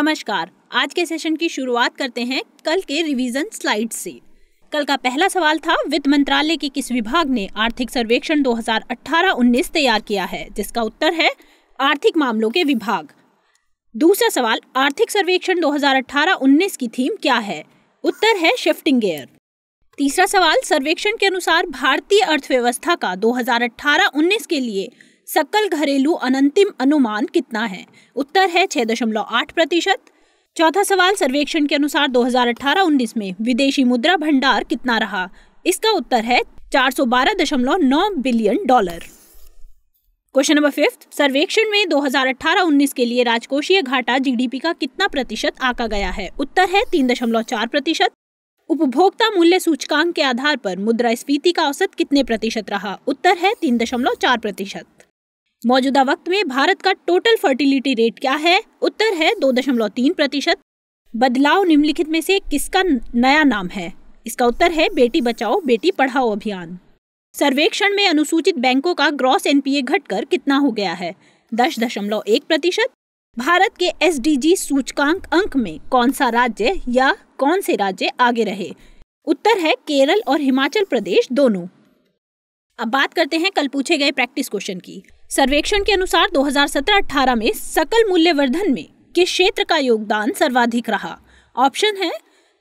नमस्कार आज के सेशन की शुरुआत करते हैं कल के रिवीजन स्लाइड से कल का पहला सवाल था वित्त मंत्रालय के किस विभाग ने आर्थिक सर्वेक्षण 2018-19 तैयार किया है जिसका उत्तर है आर्थिक मामलों के विभाग दूसरा सवाल आर्थिक सर्वेक्षण 2018-19 की थीम क्या है उत्तर है शिफ्टिंग गेयर तीसरा सवाल सर्वेक्षण के अनुसार भारतीय अर्थव्यवस्था का 2018-19 के लिए सकल घरेलू अनंतिम अनुमान कितना है उत्तर है छह दशमलव आठ प्रतिशत चौथा सवाल सर्वेक्षण के अनुसार 2018-19 में विदेशी मुद्रा भंडार कितना रहा इसका उत्तर है 412.9 billion dollar question number fifth सर्वेक्षण में 2018-19 के लिए राजकोषीय घाटा जीडीपी का कितना प्रतिशत आका गया है उत्तर है 3.4 प्रतिशत उपभोक्ता मूल्य सूचकांक के आधार पर मुद्रास्फीति का औसत कितने प्रतिशत रहा उत्तर है चार प्रतिशत मौजूदा वक्त में भारत का टोटल फर्टिलिटी रेट क्या है उत्तर है दो दशमलव तीन प्रतिशत बदलाव निम्नलिखित में से किसका नया नाम है इसका उत्तर है बेटी बचाओ बेटी पढ़ाओ अभियान सर्वेक्षण में अनुसूचित बैंकों का ग्रॉस एनपीए घटकर कितना हो गया है दस दशमलव एक प्रतिशत भारत के एस सूचकांक अंक में कौन सा राज्य या कौन से राज्य आगे रहे उत्तर है केरल और हिमाचल प्रदेश दोनों अब बात करते हैं कल पूछे गए प्रैक्टिस क्वेश्चन की सर्वेक्षण के अनुसार 2017-18 में सकल मूल्यवर्धन में किस क्षेत्र का योगदान सर्वाधिक रहा ऑप्शन है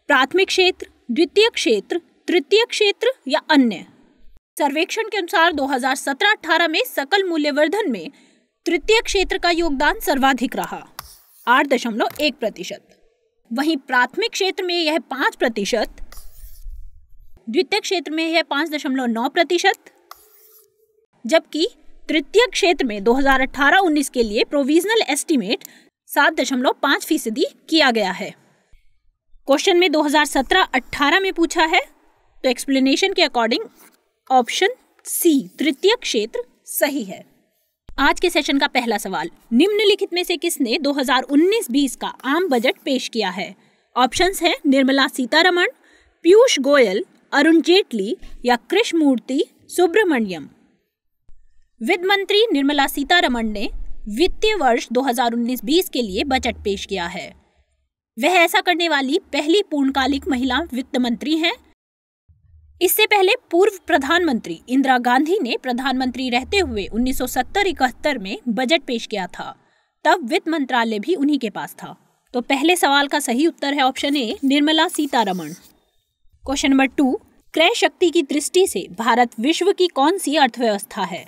प्राथमिक क्षेत्र द्वितीय क्षेत्र तृतीय क्षेत्र या अन्य सर्वेक्षण के अनुसार 2017-18 में सकल मूल्यवर्धन में तृतीय क्षेत्र का योगदान सर्वाधिक रहा आठ दशमलव एक प्रतिशत वहीं प्राथमिक क्षेत्र में यह पांच प्रतिशत द्वितीय क्षेत्र में यह पांच दशमलव नौ प्रतिशत जबकि तृतीय क्षेत्र में 2018-19 के लिए प्रोविजनल एस्टीमेट सात दशमलव फीसदी किया गया है क्वेश्चन में 2017-18 में पूछा है तो एक्सप्लेनेशन के अकॉर्डिंग ऑप्शन सी तृतीय क्षेत्र सही है आज के सेशन का पहला सवाल निम्नलिखित में से किसने 2019-20 का आम बजट पेश किया है ऑप्शंस हैं निर्मला सीतारमण पीयूष गोयल अरुण जेटली या कृष्णमूर्ति सुब्रमण्यम वित्त मंत्री निर्मला सीतारमण ने वित्तीय वर्ष 2019-20 के लिए बजट पेश किया है वह ऐसा करने वाली पहली पूर्णकालिक महिला वित्त मंत्री हैं इससे पहले पूर्व प्रधानमंत्री इंदिरा गांधी ने प्रधानमंत्री रहते हुए 1970-71 में बजट पेश किया था तब वित्त मंत्रालय भी उन्हीं के पास था तो पहले सवाल का सही उत्तर है option A Nirmala Sitharaman question number two क्रय शक्ति की दृष्टि से भारत विश्व की कौन सी अर्थव्यवस्था है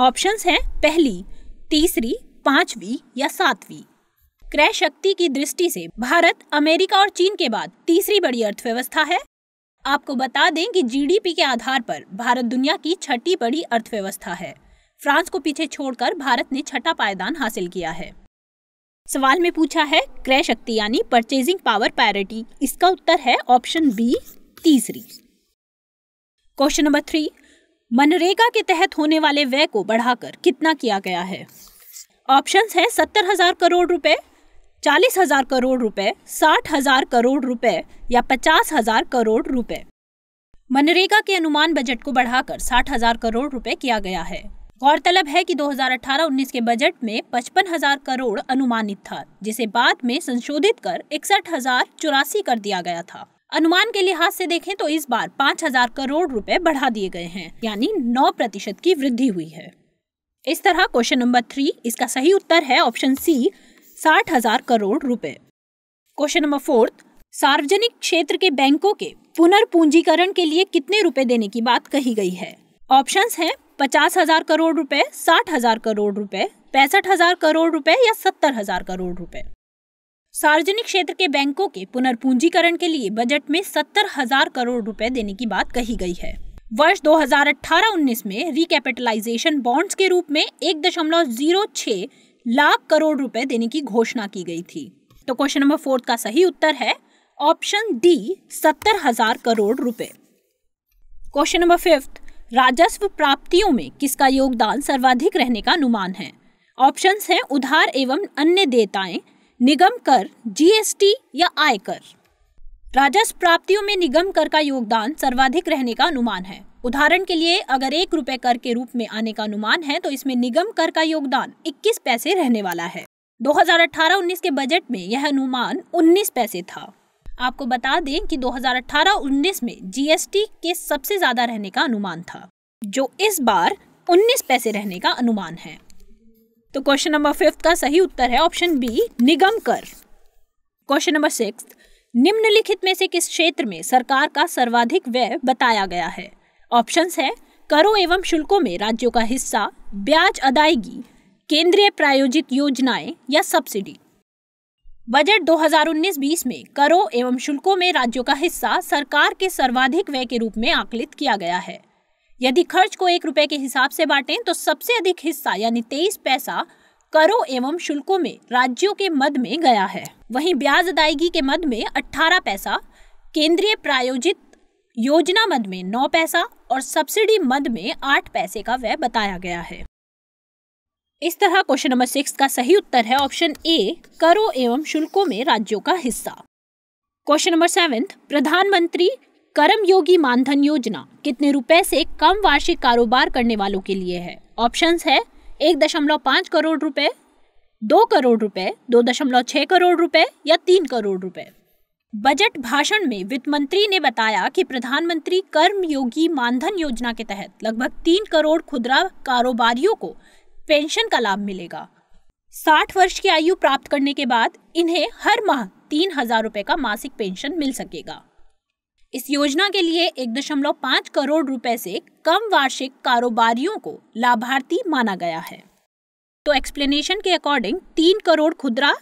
ऑप्शंस हैं पहली तीसरी पांचवी या सातवीं क्रय शक्ति की दृष्टि से भारत अमेरिका और चीन के बाद तीसरी बड़ी अर्थव्यवस्था है आपको बता दें कि जीडीपी के आधार पर भारत दुनिया की छठी बड़ी अर्थव्यवस्था है फ्रांस को पीछे छोड़कर भारत ने छठा पायदान हासिल किया है सवाल में पूछा है क्रय शक्ति यानी परचेजिंग पावर पैरिटी इसका उत्तर है ऑप्शन बी तीसरी क्वेश्चन नंबर थ्री मनरेगा के तहत होने वाले व्यय को बढ़ाकर कितना किया गया है ऑप्शन हैं सत्तर हजार करोड़ रुपए चालीस हजार करोड़ रुपए साठ हजार करोड़ रुपए या पचास हजार करोड़ रुपए मनरेगा के अनुमान बजट को बढ़ाकर साठ हजार करोड़ रुपए किया गया है गौरतलब है कि 2018-19 के बजट में पचपन हजार करोड़ अनुमानित था जिसे बाद में संशोधित कर इकसठ हजार चौरासी कर दिया गया था अनुमान के लिहाज से देखें तो इस बार 5000 करोड़ रुपए बढ़ा दिए गए हैं यानी 9 प्रतिशत की वृद्धि हुई है इस तरह क्वेश्चन नंबर थ्री इसका सही उत्तर है ऑप्शन सी साठ हजार करोड़ रुपए क्वेश्चन नंबर फोर्थ सार्वजनिक क्षेत्र के बैंकों के पुनर्पूंजीकरण के लिए कितने रुपए देने की बात कही गई है ऑप्शंस हैं पचास हजार करोड़ रुपए साठ हजार करोड़ रुपए पैंसठ हजार करोड़ रुपए या सत्तर हजार करोड़ रुपए सार्वजनिक क्षेत्र के बैंकों के पुनर्पूंजीकरण के लिए बजट में सत्तर हजार करोड़ रुपए देने की बात कही गई है वर्ष 2018-19 में रिकैपिटलाइजेशन बॉन्ड्स के रूप में एक दशमलव जीरो छह लाख करोड़ रुपए देने की घोषणा की गई थी तो क्वेश्चन नंबर फोर्थ का सही उत्तर है ऑप्शन डी सत्तर हजार करोड़ रुपए क्वेश्चन नंबर फिफ्थ राजस्व प्राप्तियों में किसका योगदान सर्वाधिक रहने का अनुमान है ऑप्शंस हैं उधार एवं अन्य देताएं निगम कर जीएसटी या आयकर राजस्व प्राप्तियों में निगम कर का योगदान सर्वाधिक रहने का अनुमान है उदाहरण के लिए अगर एक रुपए कर के रूप में आने का अनुमान है तो इसमें निगम कर का योगदान 21 पैसे रहने वाला है 2018-19 के बजट में यह अनुमान 19 पैसे था आपको बता दें कि 2018-19 में जीएसटी के सबसे ज्यादा रहने का अनुमान था जो इस बार 19 पैसे रहने का अनुमान है तो क्वेश्चन नंबर फिफ्थ का सही उत्तर है ऑप्शन बी निगम कर क्वेश्चन नंबर सिक्स निम्नलिखित में से किस क्षेत्र में सरकार का सर्वाधिक व्यय बताया गया है ऑप्शन है करों एवं शुल्कों में राज्यों का हिस्सा ब्याज अदायगी केंद्रीय प्रायोजित योजनाएं या सब्सिडी बजट 2019-20 में करों एवं शुल्कों में राज्यों का हिस्सा सरकार के सर्वाधिक व्यय के रूप में आकलित किया गया है यदि खर्च को एक रुपए के हिसाब से बांटें तो सबसे अधिक हिस्सा यानी तेईस पैसा करों एवं शुल्कों में राज्यों के मद में गया है वहीं ब्याज अदायगी के मद में 18 पैसा केंद्रीय प्रायोजित योजना मद में नौ पैसा और सब्सिडी मद में आठ पैसे का व्यय बताया गया है इस तरह क्वेश्चन नंबर सिक्स का सही उत्तर है ऑप्शन ए करों एवं शुल्कों में राज्यों का हिस्सा क्वेश्चन नंबर सेवेंथ प्रधानमंत्री कर्मयोगी मानधन योजना कितने रुपए से कम वार्षिक कारोबार करने वालों के लिए है ऑप्शन है एक दशमलव पाँच करोड़ रुपए दो करोड़ रुपए दो दशमलव छः करोड़ रुपए या तीन करोड़ रुपए बजट भाषण में वित्त मंत्री ने बताया कि प्रधानमंत्री कर्मयोगी मानधन योजना के तहत लगभग तीन करोड़ खुदरा कारोबारियों को पेंशन का लाभ मिलेगा साठ वर्ष की आयु प्राप्त करने के बाद इन्हें हर माह तीन हजार रुपए का मासिक पेंशन मिल सकेगा इस योजना के लिए एक दशमलव पाँच करोड़ रुपए से कम वार्षिक कारोबारियों को लाभार्थी माना गया है तो एक्सप्लेनेशन के अकॉर्डिंग तीन करोड़ खुदरा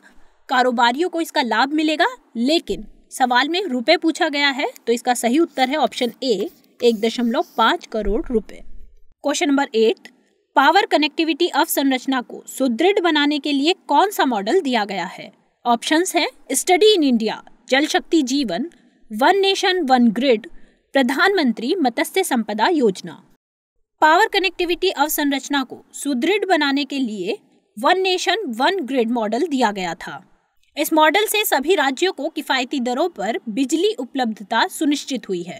कारोबारियों को इसका लाभ मिलेगा लेकिन सवाल में रुपए पूछा गया है तो इसका सही उत्तर है ऑप्शन ए एक दशमलव पाँच करोड़ रुपए question number eight power connectivity अवसंरचना को सुदृढ़ बनाने के लिए कौन सा मॉडल दिया गया है ऑप्शंस हैं स्टडी इन इंडिया जल शक्ति जीवन वन नेशन वन ग्रिड प्रधानमंत्री मत्स्य संपदा योजना पावर कनेक्टिविटी अवसंरचना को सुदृढ़ बनाने के लिए one nation one grid model दिया गया था इस मॉडल से सभी राज्यों को किफ़ायती दरों पर बिजली उपलब्धता सुनिश्चित हुई है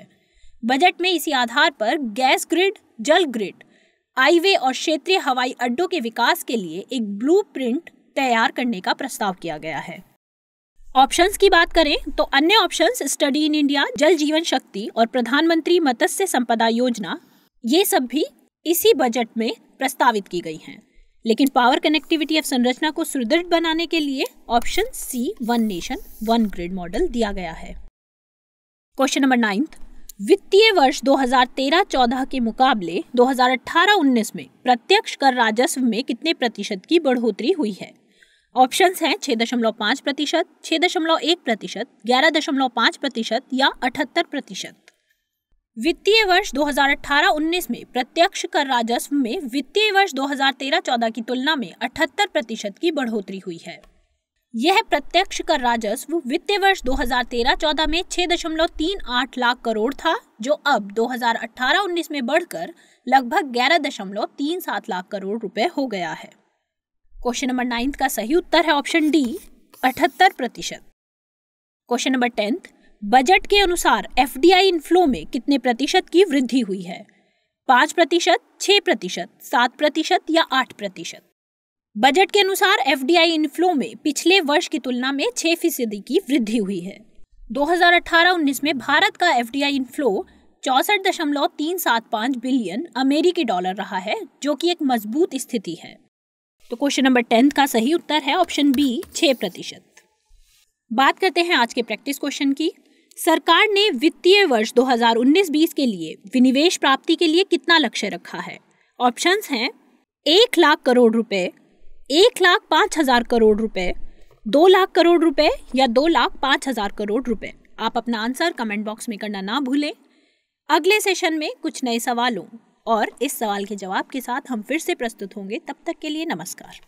बजट में इसी आधार पर गैस ग्रिड जल ग्रिड हाईवे और क्षेत्रीय हवाई अड्डों के विकास के लिए एक ब्लूप्रिंट तैयार करने का प्रस्ताव किया गया है ऑप्शंस की बात करें तो अन्य ऑप्शंस स्टडी इन इंडिया जल जीवन शक्ति और प्रधानमंत्री मत्स्य संपदा योजना ये सब भी इसी बजट में प्रस्तावित की गई हैं लेकिन पावर कनेक्टिविटी ऑफ संरचना को सुदृढ़ बनाने के लिए option C one nation one grid model दिया गया है क्वेश्चन नंबर नाइन्थ वित्तीय वर्ष 2013-14 के मुकाबले 2018-19 में प्रत्यक्ष कर राजस्व में कितने प्रतिशत की बढ़ोतरी हुई है ऑप्शन हैं छः दशमलव पाँच प्रतिशत छः दशमलव एक प्रतिशत ग्यारह दशमलव पाँच प्रतिशत या अठहत्तर प्रतिशत वित्तीय वर्ष 2018-19 में प्रत्यक्ष कर राजस्व में वित्तीय वर्ष 2013-14 की तुलना में 78 प्रतिशत की बढ़ोतरी हुई है यह प्रत्यक्ष कर राजस्व वित्तीय वर्ष 2013-14 में 6.38 लाख करोड़ था जो अब 2018-19 में बढ़कर लगभग 11.37 लाख करोड़ रुपए हो गया है क्वेश्चन नंबर नाइन्थ का सही उत्तर है ऑप्शन डी अठहत्तर प्रतिशत क्वेश्चन नंबर टेंथ बजट के अनुसार एफ डी आई इनफ्लो में कितने प्रतिशत की वृद्धि हुई है पाँच प्रतिशत छः प्रतिशत सात प्रतिशत या आठ प्रतिशत बजट के अनुसार एफ डी आई इनफ्लो में पिछले वर्ष की तुलना में छः फीसदी की वृद्धि हुई है 2018-19 में भारत का एफ डी आई इनफ्लो चौंसठ दशमलव तीन सात पाँच बिलियन अमेरिकी डॉलर रहा है जो कि एक मजबूत स्थिति है तो क्वेश्चन नंबर टेंथ का सही उत्तर है ऑप्शन बी छः प्रतिशत बात करते हैं आज के प्रैक्टिस क्वेश्चन की सरकार ने वित्तीय वर्ष 2019-20 के लिए विनिवेश प्राप्ति के लिए कितना लक्ष्य रखा है ऑप्शंस हैं एक लाख करोड़ रुपए एक लाख पाँच हजार करोड़ रुपए दो लाख करोड़ रुपए या दो लाख पाँच हजार करोड़ रुपए आप अपना आंसर कमेंट बॉक्स में करना ना भूलें अगले सेशन में कुछ नए सवालों और इस सवाल के जवाब के साथ हम फिर से प्रस्तुत होंगे तब तक के लिए नमस्कार